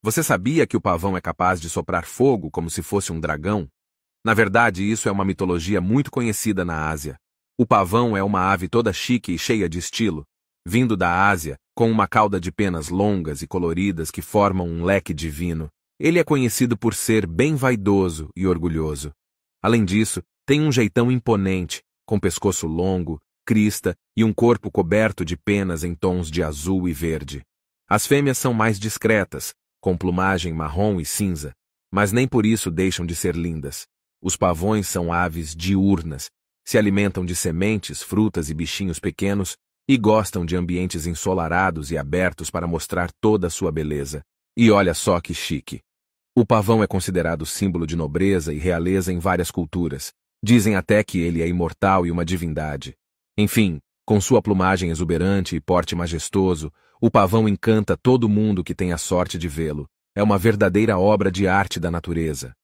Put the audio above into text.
Você sabia que o pavão é capaz de soprar fogo como se fosse um dragão? Na verdade, isso é uma mitologia muito conhecida na Ásia. O pavão é uma ave toda chique e cheia de estilo, vindo da Ásia, com uma cauda de penas longas e coloridas que formam um leque divino. Ele é conhecido por ser bem vaidoso e orgulhoso. Além disso, tem um jeitão imponente, com pescoço longo, crista e um corpo coberto de penas em tons de azul e verde. As fêmeas são mais discretas, com plumagem marrom e cinza, mas nem por isso deixam de ser lindas. Os pavões são aves diurnas, se alimentam de sementes, frutas e bichinhos pequenos e gostam de ambientes ensolarados e abertos para mostrar toda a sua beleza. E olha só que chique! O pavão é considerado símbolo de nobreza e realeza em várias culturas. Dizem até que ele é imortal e uma divindade. Enfim, com sua plumagem exuberante e porte majestoso, o pavão encanta todo mundo que tem a sorte de vê-lo. É uma verdadeira obra de arte da natureza.